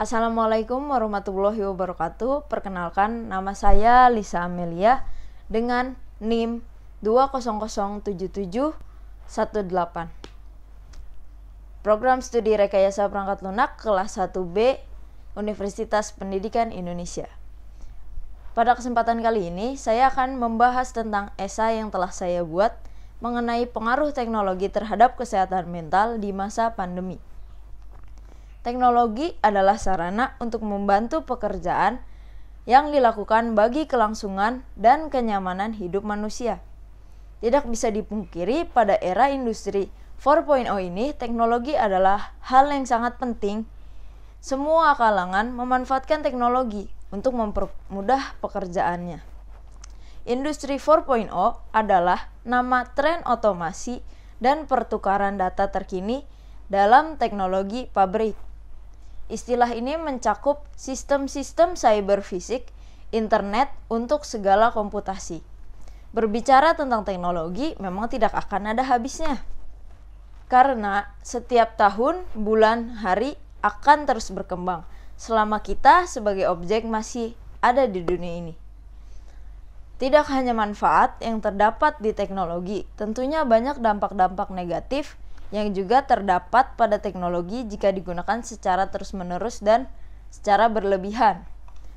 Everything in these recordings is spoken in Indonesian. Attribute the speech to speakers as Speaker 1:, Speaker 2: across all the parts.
Speaker 1: Assalamualaikum warahmatullahi wabarakatuh. Perkenalkan, nama saya Lisa Amelia dengan NIM 2007718. Program Studi Rekayasa Perangkat Lunak kelas 1B Universitas Pendidikan Indonesia. Pada kesempatan kali ini, saya akan membahas tentang esai yang telah saya buat mengenai pengaruh teknologi terhadap kesehatan mental di masa pandemi. Teknologi adalah sarana untuk membantu pekerjaan yang dilakukan bagi kelangsungan dan kenyamanan hidup manusia. Tidak bisa dipungkiri pada era industri 4.0 ini teknologi adalah hal yang sangat penting. Semua kalangan memanfaatkan teknologi untuk mempermudah pekerjaannya. Industri 4.0 adalah nama tren otomasi dan pertukaran data terkini dalam teknologi pabrik. Istilah ini mencakup sistem-sistem cyber fisik, internet untuk segala komputasi. Berbicara tentang teknologi memang tidak akan ada habisnya. Karena setiap tahun, bulan, hari akan terus berkembang selama kita sebagai objek masih ada di dunia ini. Tidak hanya manfaat yang terdapat di teknologi, tentunya banyak dampak-dampak negatif yang juga terdapat pada teknologi jika digunakan secara terus-menerus dan secara berlebihan.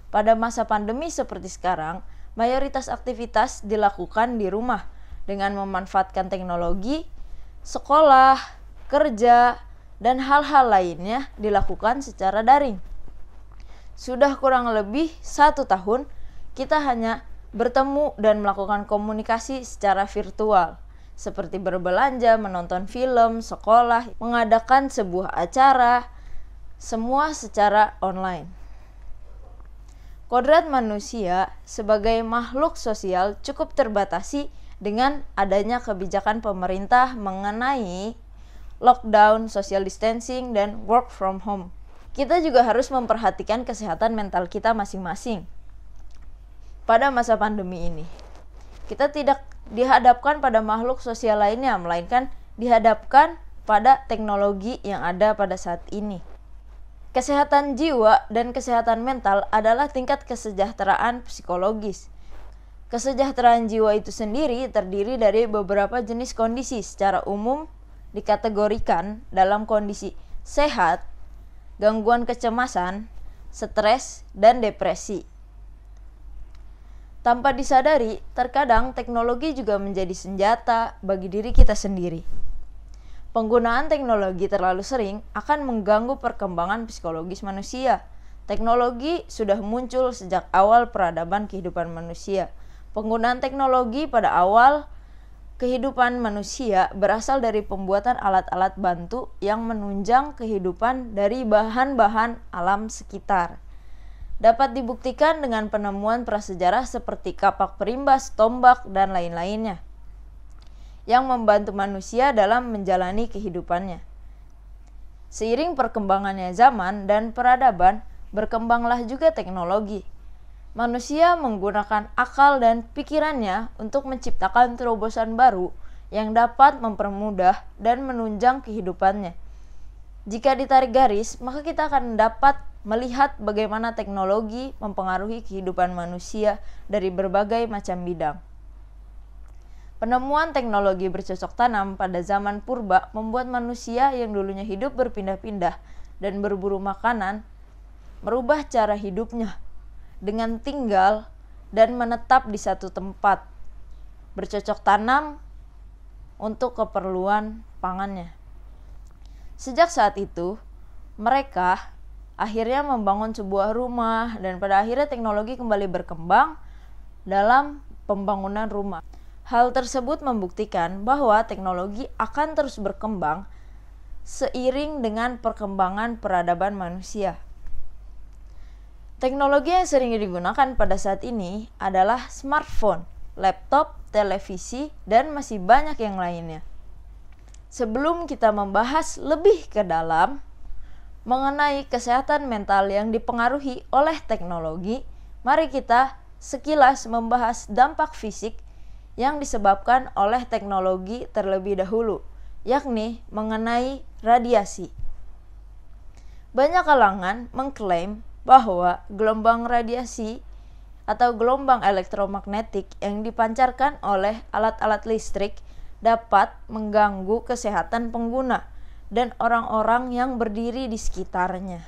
Speaker 1: Pada masa pandemi seperti sekarang, mayoritas aktivitas dilakukan di rumah dengan memanfaatkan teknologi, sekolah, kerja, dan hal-hal lainnya dilakukan secara daring. Sudah kurang lebih satu tahun, kita hanya bertemu dan melakukan komunikasi secara virtual seperti berbelanja, menonton film, sekolah, mengadakan sebuah acara, semua secara online. Kodrat manusia sebagai makhluk sosial cukup terbatasi dengan adanya kebijakan pemerintah mengenai lockdown, social distancing, dan work from home. Kita juga harus memperhatikan kesehatan mental kita masing-masing pada masa pandemi ini. Kita tidak dihadapkan pada makhluk sosial lainnya, melainkan dihadapkan pada teknologi yang ada pada saat ini. Kesehatan jiwa dan kesehatan mental adalah tingkat kesejahteraan psikologis. Kesejahteraan jiwa itu sendiri terdiri dari beberapa jenis kondisi secara umum dikategorikan dalam kondisi sehat, gangguan kecemasan, stres, dan depresi. Tanpa disadari, terkadang teknologi juga menjadi senjata bagi diri kita sendiri. Penggunaan teknologi terlalu sering akan mengganggu perkembangan psikologis manusia. Teknologi sudah muncul sejak awal peradaban kehidupan manusia. Penggunaan teknologi pada awal kehidupan manusia berasal dari pembuatan alat-alat bantu yang menunjang kehidupan dari bahan-bahan alam sekitar dapat dibuktikan dengan penemuan prasejarah seperti kapak perimbas, tombak, dan lain-lainnya yang membantu manusia dalam menjalani kehidupannya. Seiring perkembangannya zaman dan peradaban, berkembanglah juga teknologi. Manusia menggunakan akal dan pikirannya untuk menciptakan terobosan baru yang dapat mempermudah dan menunjang kehidupannya. Jika ditarik garis, maka kita akan dapat melihat bagaimana teknologi mempengaruhi kehidupan manusia dari berbagai macam bidang. Penemuan teknologi bercocok tanam pada zaman purba membuat manusia yang dulunya hidup berpindah-pindah dan berburu makanan merubah cara hidupnya dengan tinggal dan menetap di satu tempat. Bercocok tanam untuk keperluan pangannya. Sejak saat itu, mereka akhirnya membangun sebuah rumah dan pada akhirnya teknologi kembali berkembang dalam pembangunan rumah. Hal tersebut membuktikan bahwa teknologi akan terus berkembang seiring dengan perkembangan peradaban manusia. Teknologi yang sering digunakan pada saat ini adalah smartphone, laptop, televisi, dan masih banyak yang lainnya sebelum kita membahas lebih ke dalam mengenai kesehatan mental yang dipengaruhi oleh teknologi, mari kita sekilas membahas dampak fisik yang disebabkan oleh teknologi terlebih dahulu, yakni mengenai radiasi. Banyak kalangan mengklaim bahwa gelombang radiasi atau gelombang elektromagnetik yang dipancarkan oleh alat-alat listrik dapat mengganggu kesehatan pengguna dan orang-orang yang berdiri di sekitarnya.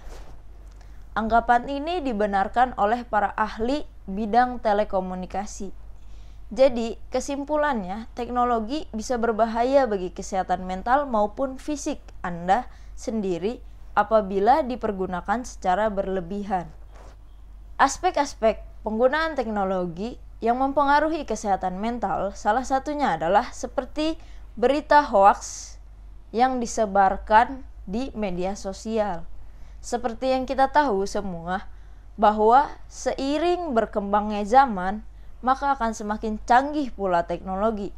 Speaker 1: Anggapan ini dibenarkan oleh para ahli bidang telekomunikasi. Jadi, kesimpulannya, teknologi bisa berbahaya bagi kesehatan mental maupun fisik Anda sendiri apabila dipergunakan secara berlebihan. Aspek-aspek penggunaan teknologi yang mempengaruhi kesehatan mental, salah satunya adalah seperti berita hoaks yang disebarkan di media sosial. Seperti yang kita tahu semua, bahwa seiring berkembangnya zaman, maka akan semakin canggih pula teknologi.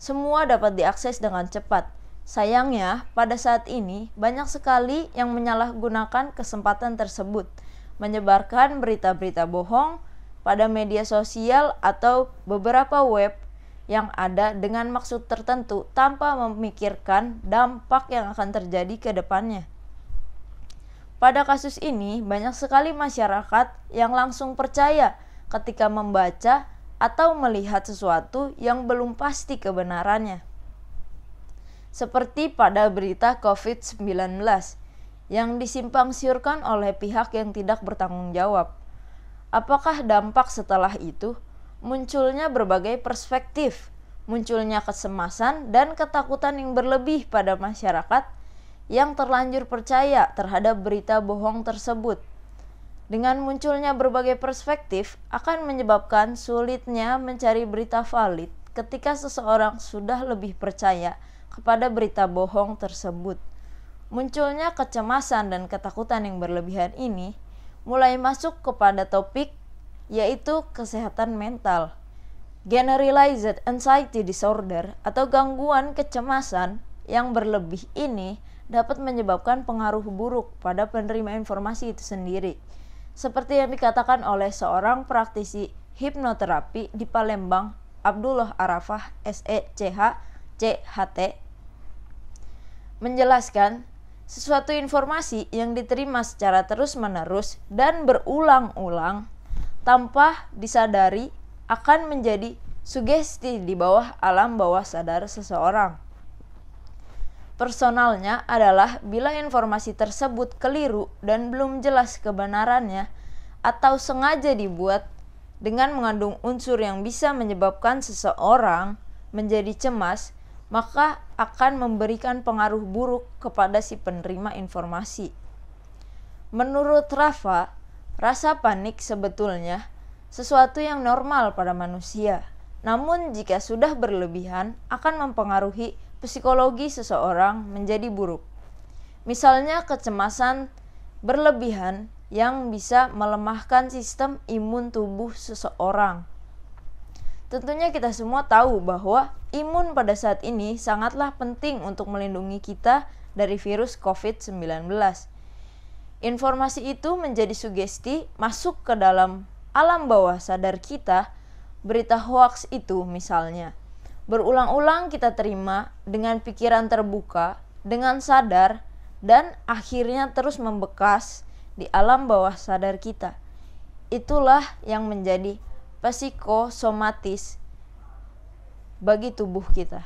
Speaker 1: Semua dapat diakses dengan cepat. Sayangnya, pada saat ini banyak sekali yang menyalahgunakan kesempatan tersebut, menyebarkan berita-berita bohong pada media sosial atau beberapa web yang ada dengan maksud tertentu tanpa memikirkan dampak yang akan terjadi ke depannya. Pada kasus ini, banyak sekali masyarakat yang langsung percaya ketika membaca atau melihat sesuatu yang belum pasti kebenarannya. Seperti pada berita COVID-19 yang disimpang siurkan oleh pihak yang tidak bertanggung jawab. Apakah dampak setelah itu? Munculnya berbagai perspektif, munculnya kesemasan dan ketakutan yang berlebih pada masyarakat yang terlanjur percaya terhadap berita bohong tersebut. Dengan munculnya berbagai perspektif akan menyebabkan sulitnya mencari berita valid ketika seseorang sudah lebih percaya kepada berita bohong tersebut. Munculnya kecemasan dan ketakutan yang berlebihan ini mulai masuk kepada topik yaitu kesehatan mental. Generalized anxiety disorder atau gangguan kecemasan yang berlebih ini dapat menyebabkan pengaruh buruk pada penerima informasi itu sendiri. Seperti yang dikatakan oleh seorang praktisi hipnoterapi di Palembang, Abdullah Arafah, SECH, CHT, menjelaskan sesuatu informasi yang diterima secara terus-menerus dan berulang-ulang tanpa disadari akan menjadi sugesti di bawah alam bawah sadar seseorang. Personalnya adalah bila informasi tersebut keliru dan belum jelas kebenarannya atau sengaja dibuat dengan mengandung unsur yang bisa menyebabkan seseorang menjadi cemas maka akan memberikan pengaruh buruk kepada si penerima informasi. Menurut Rafa, rasa panik sebetulnya sesuatu yang normal pada manusia. Namun jika sudah berlebihan akan mempengaruhi psikologi seseorang menjadi buruk. Misalnya kecemasan berlebihan yang bisa melemahkan sistem imun tubuh seseorang. Tentunya kita semua tahu bahwa imun pada saat ini sangatlah penting untuk melindungi kita dari virus COVID-19. Informasi itu menjadi sugesti masuk ke dalam alam bawah sadar kita, berita hoax itu misalnya. Berulang-ulang kita terima dengan pikiran terbuka, dengan sadar, dan akhirnya terus membekas di alam bawah sadar kita. Itulah yang menjadi psikosomatis bagi tubuh kita.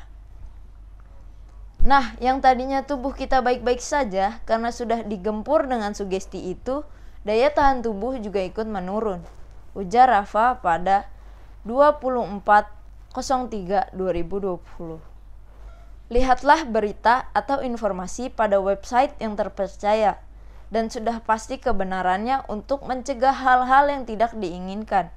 Speaker 1: Nah, yang tadinya tubuh kita baik-baik saja karena sudah digempur dengan sugesti itu, daya tahan tubuh juga ikut menurun. Ujar Rafa pada 24.03.2020. Lihatlah berita atau informasi pada website yang terpercaya dan sudah pasti kebenarannya untuk mencegah hal-hal yang tidak diinginkan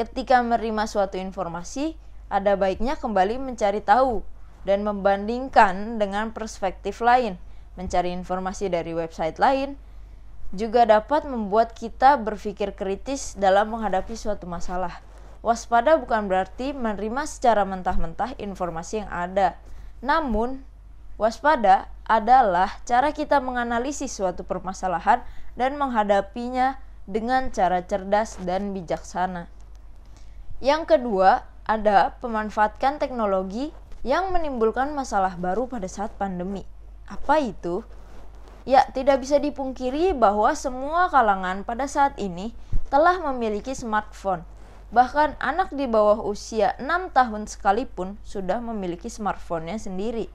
Speaker 1: Ketika menerima suatu informasi, ada baiknya kembali mencari tahu dan membandingkan dengan perspektif lain. Mencari informasi dari website lain juga dapat membuat kita berpikir kritis dalam menghadapi suatu masalah. Waspada bukan berarti menerima secara mentah-mentah informasi yang ada. Namun, waspada adalah cara kita menganalisis suatu permasalahan dan menghadapinya dengan cara cerdas dan bijaksana. Yang kedua, ada pemanfaatkan teknologi yang menimbulkan masalah baru pada saat pandemi. Apa itu? Ya, tidak bisa dipungkiri bahwa semua kalangan pada saat ini telah memiliki smartphone. Bahkan anak di bawah usia 6 tahun sekalipun sudah memiliki smartphone-nya sendiri.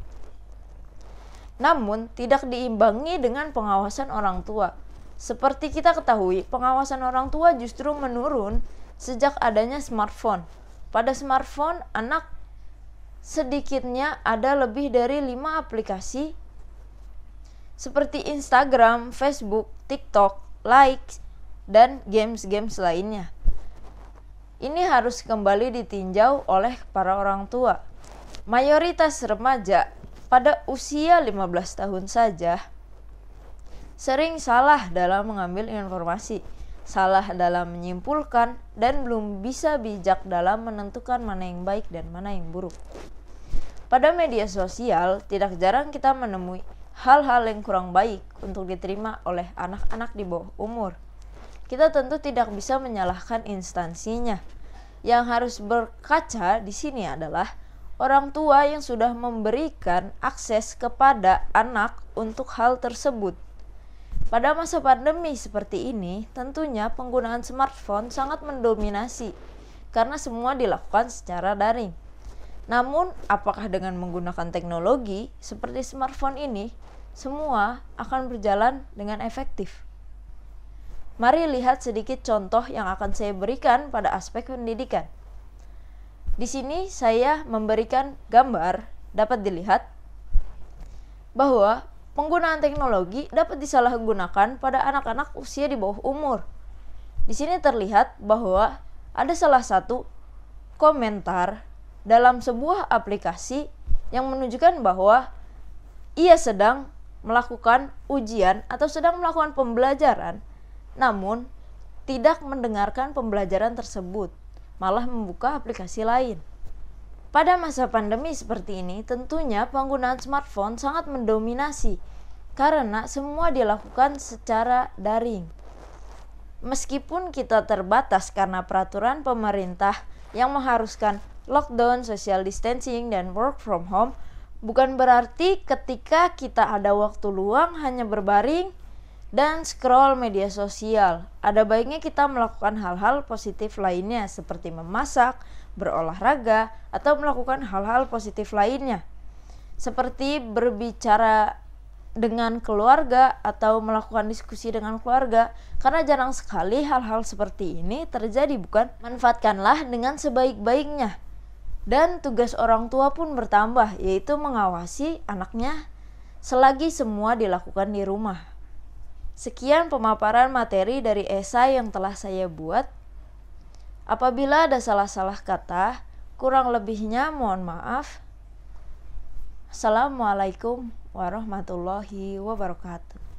Speaker 1: Namun, tidak diimbangi dengan pengawasan orang tua. Seperti kita ketahui, pengawasan orang tua justru menurun sejak adanya smartphone. Pada smartphone, anak sedikitnya ada lebih dari lima aplikasi seperti Instagram, Facebook, TikTok, likes, dan games-games lainnya. Ini harus kembali ditinjau oleh para orang tua. Mayoritas remaja pada usia 15 tahun saja sering salah dalam mengambil informasi salah dalam menyimpulkan, dan belum bisa bijak dalam menentukan mana yang baik dan mana yang buruk. Pada media sosial, tidak jarang kita menemui hal-hal yang kurang baik untuk diterima oleh anak-anak di bawah umur. Kita tentu tidak bisa menyalahkan instansinya. Yang harus berkaca di sini adalah orang tua yang sudah memberikan akses kepada anak untuk hal tersebut pada masa pandemi seperti ini, tentunya penggunaan smartphone sangat mendominasi karena semua dilakukan secara daring. Namun, apakah dengan menggunakan teknologi seperti smartphone ini, semua akan berjalan dengan efektif? Mari lihat sedikit contoh yang akan saya berikan pada aspek pendidikan. Di sini saya memberikan gambar dapat dilihat bahwa penggunaan teknologi dapat disalahgunakan pada anak-anak usia di bawah umur. Di sini terlihat bahwa ada salah satu komentar dalam sebuah aplikasi yang menunjukkan bahwa ia sedang melakukan ujian atau sedang melakukan pembelajaran, namun tidak mendengarkan pembelajaran tersebut, malah membuka aplikasi lain. Pada masa pandemi seperti ini, tentunya penggunaan smartphone sangat mendominasi karena semua dilakukan secara daring. Meskipun kita terbatas karena peraturan pemerintah yang mengharuskan lockdown, social distancing, dan work from home, bukan berarti ketika kita ada waktu luang hanya berbaring dan scroll media sosial. Ada baiknya kita melakukan hal-hal positif lainnya seperti memasak, berolahraga, atau melakukan hal-hal positif lainnya, seperti berbicara dengan keluarga atau melakukan diskusi dengan keluarga karena jarang sekali hal-hal seperti ini terjadi bukan manfaatkanlah dengan sebaik-baiknya dan tugas orang tua pun bertambah yaitu mengawasi anaknya selagi semua dilakukan di rumah sekian pemaparan materi dari esai yang telah saya buat Apabila ada salah-salah kata, kurang lebihnya mohon maaf. Assalamualaikum warahmatullahi wabarakatuh.